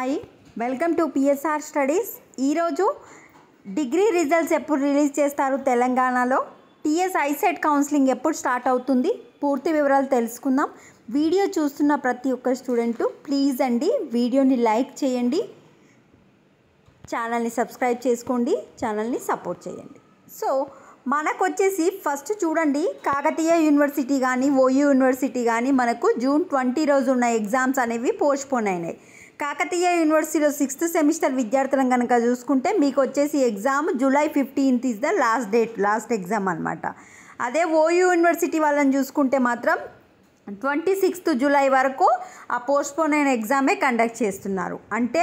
hi welcome to PSR studies ఈరోజు degree results ఎప్పుడు release చేస్తారు తెలంగాణలో టీఎస్ ఐసెట్ కౌన్సిలింగ్ ఎప్పుడు స్టార్ట్ అవుతుంది పూర్తి వివరాలు తెలుసుకుందాం వీడియో చూస్తున్న ప్రతి ఒక్క స్టూడెంట్ ప్లీజ్ అండి వీడియోని లైక్ చేయండి ఛానల్ని సబ్స్క్రైబ్ చేసుకోండి ఛానల్ని సపోర్ట్ చేయండి సో మనకు వచ్చేసి ఫస్ట్ చూడండి కాకతీయ యూనివర్సిటీ కానీ ఓయూ యూనివర్సిటీ కానీ మనకు జూన్ ట్వంటీ రోజు ఉన్న ఎగ్జామ్స్ అనేవి పోస్ట్పోన్ అయినాయి కాకతీయ యూనివర్సిటీలో సిక్స్త్ సెమిస్టర్ విద్యార్థులను కనుక చూసుకుంటే మీకు వచ్చేసి exam July fifteenth is the last date last exam అనమాట అదే ఓయూ యూనివర్సిటీ వాళ్ళని చూసుకుంటే మాత్రం ట్వంటీ సిక్స్త్ జూలై వరకు ఆ పోస్ట్పోన్ అయిన ఎగ్జామే కండక్ట్ చేస్తున్నారు అంటే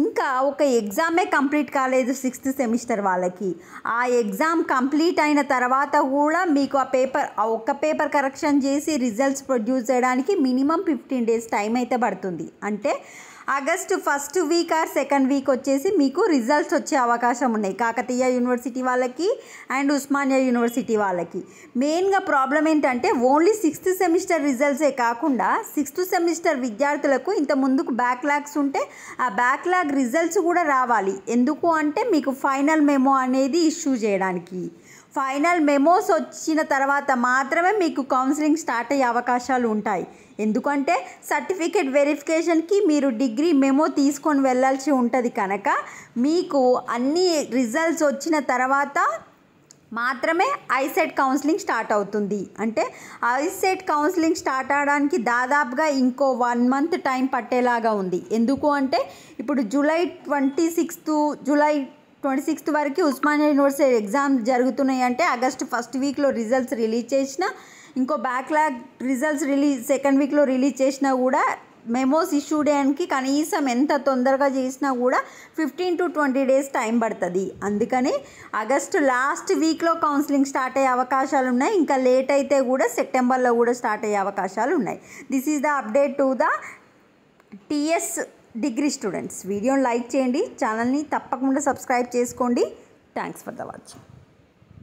ఇంకా ఒక ఎగ్జామే కంప్లీట్ కాలేదు సిక్స్త్ సెమిస్టర్ వాళ్ళకి ఆ ఎగ్జామ్ కంప్లీట్ అయిన తర్వాత కూడా మీకు ఆ పేపర్ ఆ ఒక్క పేపర్ కరెక్షన్ చేసి రిజల్ట్స్ ప్రొడ్యూస్ చేయడానికి మినిమం ఫిఫ్టీన్ డేస్ టైం అయితే పడుతుంది అంటే August first week or second week వచ్చేసి మీకు రిజల్ట్స్ వచ్చే అవకాశం ఉన్నాయి కాకతీయ యూనివర్సిటీ వాళ్ళకి అండ్ ఉస్మానియా యూనివర్సిటీ వాళ్ళకి మెయిన్గా ప్రాబ్లం ఏంటంటే ఓన్లీ సిక్స్త్ సెమిస్టర్ రిజల్ట్సే కాకుండా సిక్స్త్ సెమిస్టర్ విద్యార్థులకు ఇంత ముందుకు బ్యాక్లాగ్స్ ఉంటే ఆ బ్యాక్లాగ్ రిజల్ట్స్ కూడా రావాలి ఎందుకు అంటే మీకు ఫైనల్ మెమో అనేది ఇష్యూ చేయడానికి ఫైనల్ మెమోస్ వచ్చిన తర్వాత మాత్రమే మీకు కౌన్సిలింగ్ స్టార్ట్ అయ్యే అవకాశాలు ఉంటాయి ఎందుకంటే సర్టిఫికేట్ వెరిఫికేషన్కి మీరు డిగ్రీ మెమో తీసుకొని వెళ్ళాల్సి ఉంటుంది కనుక మీకు అన్ని రిజల్ట్స్ వచ్చిన తర్వాత మాత్రమే ఐసెట్ కౌన్సిలింగ్ స్టార్ట్ అవుతుంది అంటే ఐసెట్ కౌన్సిలింగ్ స్టార్ట్ అవడానికి దాదాపుగా ఇంకో వన్ మంత్ టైం పట్టేలాగా ఉంది ఎందుకు అంటే ఇప్పుడు July twenty sixth July twenty sixth వరకు ఉస్మానియా యూనివర్సిటీ ఎగ్జామ్ జరుగుతున్నాయి అంటే ఆగస్ట్ ఫస్ట్ వీక్లో రిజల్ట్స్ రిలీజ్ చేసిన ఇంకో బ్యాక్లాగ్ రిజల్ట్స్ రిలీజ్ సెకండ్ వీక్లో రిలీజ్ చేసినా కూడా మెమోస్ ఇష్యూ చేయడానికి కనీసం ఎంత తొందరగా చేసినా కూడా fifteen to twenty days time పడుతుంది అందుకని ఆగస్టు లాస్ట్ వీక్లో కౌన్సిలింగ్ స్టార్ట్ అయ్యే అవకాశాలు ఉన్నాయి ఇంకా లేట్ అయితే కూడా సెప్టెంబర్లో కూడా స్టార్ట్ అయ్యే అవకాశాలు ఉన్నాయి this is the update to the TS degree students వీడియోని లైక్ చేయండి ఛానల్ని తప్పకుండా సబ్స్క్రైబ్ చేసుకోండి థ్యాంక్స్ ఫర్ ద వాచింగ్